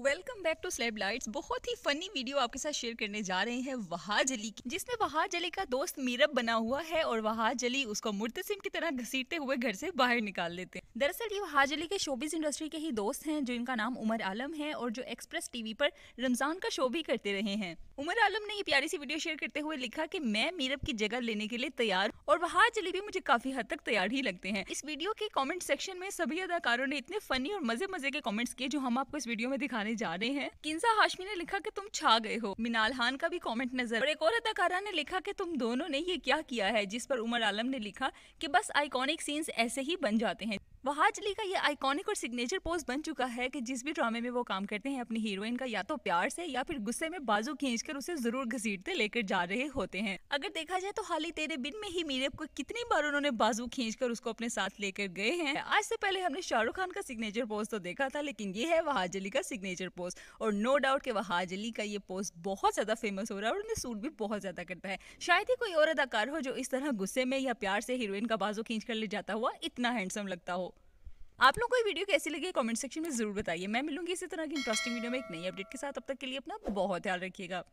welcome back to celeb lights बहुत ही funny video आपके साथ शेयर करने जा रहे हैं वहाज अली की जिसमें वहाज अली का दोस्त मीरब बना हुआ है और वहाज अली उसको मुर्तसिम की तरह घसीटते हुए घर से बाहर निकाल देते हैं दरअसल ये वहाज अली के शोबीज इंडस्ट्री के ही दोस्त हैं जो इनका नाम उमर आलम है और जो एक्सप्रेस टीवी पर रमजान का शो भी करते रहे हैं उमर आलम ने ये प्यारी सी वीडियो शेयर करते हुए लिखा की मैं मीरब की जगह लेने के लिए तैयार और वहाज अली भी मुझे काफी हद तक तैयार ही लगते हैं इस वीडियो के कॉमेंट सेक्शन में सभी अदाकारों ने इतने फनी और मजे मजे के कॉमेंट्स किए जो हम आपको इस वीडियो में दिखाने आने जा रहे हैं किन्सा हाशमी ने लिखा कि तुम छा गए हो मिनाल खान का भी कमेंट नजर और एक और अदाकारा ने लिखा कि तुम दोनों ने ये क्या किया है जिस पर उमर आलम ने लिखा कि बस आइकॉनिक सीन्स ऐसे ही बन जाते हैं वहाज अली का ये आइकॉनिक और सिग्नेचर पोज बन चुका है कि जिस भी ड्रामे में वो काम करते हैं अपनी हीरोइन का या तो प्यार से या फिर गुस्से में बाजू खींचकर उसे जरूर घसीटते लेकर जा रहे होते हैं अगर देखा जाए तो हाल ही तेरे बिन में ही मीरब को कितनी बार उन्होंने बाजू खींचकर उसको अपने साथ लेकर गए हैं आज से पहले हमने शाहरुख खान का सिग्नेचर पोज तो देखा था लेकिन ये है वहाज अली का सिग्नेचर पोज और नो डाउट के वहाज अली का ये पोज बहुत ज्यादा फेमस हो रहा है और उन्हें सूट भी बहुत ज्यादा करता है शायद ही कोई और अदाकार हो जो इस तरह गुस्से में या प्यार से हीरोइन का बाजू खींच कर ले जाता हुआ इतना हैंडसम लगता हो आप लोगों को ये वीडियो कैसी लगी कमेंट सेक्शन में जरूर बताइए मैं मिलूंगी इसी तरह की इंटरेस्टिंग वीडियो में एक नई अपडेट के साथ अब तक के लिए अपना बहुत ख्याल रखिएगा